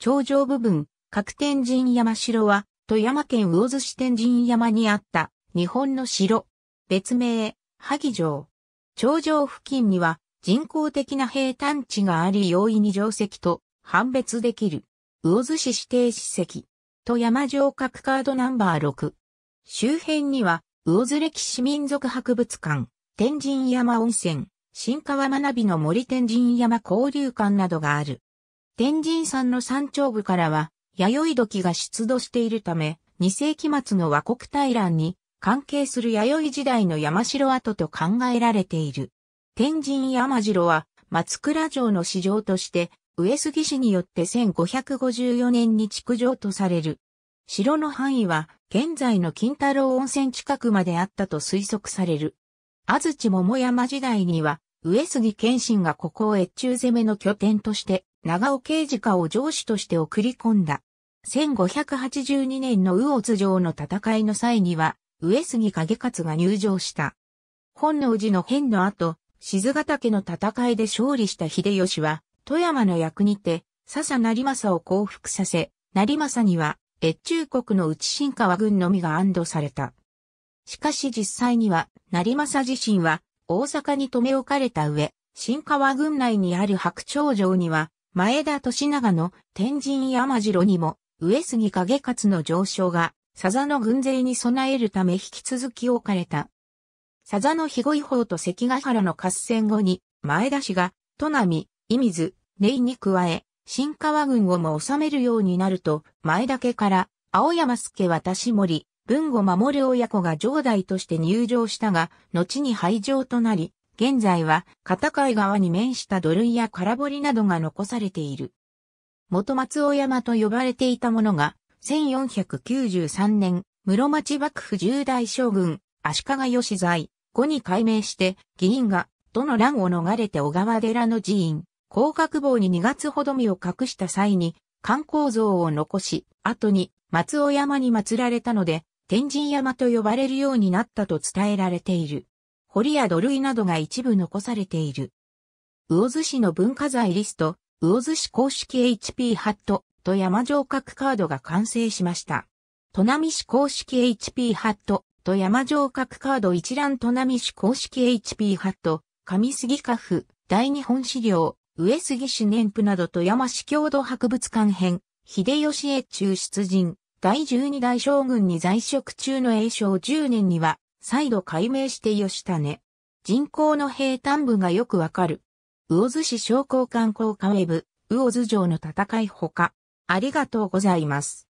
頂上部分、各天神山城は、富山県魚津市天神山にあった日本の城。別名、萩城。頂上付近には人工的な平坦地があり容易に定石と判別できる。魚津市指定史跡。富山城各カードナンバー6。周辺には魚津歴史民族博物館、天神山温泉、新川学びの森天神山交流館などがある。天神山の山頂部からは、弥生時が出土しているため、2世紀末の和国大乱に関係する弥生時代の山城跡と考えられている。天神山城は松倉城の市場として上杉氏によって1554年に築城とされる。城の範囲は現在の金太郎温泉近くまであったと推測される。安土桃山時代には上杉謙信がここを越中攻めの拠点として長尾刑事課を上司として送り込んだ。1582年の右津城の戦いの際には、上杉景勝が入城した。本能寺の変の後、静ヶ岳の戦いで勝利した秀吉は、富山の役にて、笹成政を降伏させ、成政には、越中国の内新川軍のみが安堵された。しかし実際には、成政自身は、大阪に留め置かれた上、新川軍内にある白鳥城には、前田利長の天神山城にも、上杉景勝の上昇が、佐座の軍勢に備えるため引き続き置かれた。佐座の肥後伊法と関ヶ原の合戦後に、前田氏が、都波、伊水、根井に加え、新川軍をも治めるようになると、前田家から、青山助渡し森、文後守る親子が城代として入城したが、後に廃城となり、現在は片海側に面した土塁や空堀などが残されている。元松尾山と呼ばれていたものが、1493年、室町幕府十大将軍、足利義在、後に改名して、議員が、との乱を逃れて小川寺の寺院、広角坊に2月ほど身を隠した際に、観光像を残し、後に松尾山に祀られたので、天神山と呼ばれるようになったと伝えられている。鳥や土塁などが一部残されている。魚津市の文化財リスト、魚津市公式 HP ハットと山城角カードが完成しました。砺波市公式 HP ハットと山城角カード一覧砺波市公式 HP ハット、上杉家府、大日本資料、上杉市年譜など富山市郷土博物館編、秀吉へ中出陣、第12代将軍に在職中の栄翔10年には、再度改名して吉種。人口の平坦部がよくわかる。魚津市商工観光課ウェブ、魚津城の戦いほか。ありがとうございます。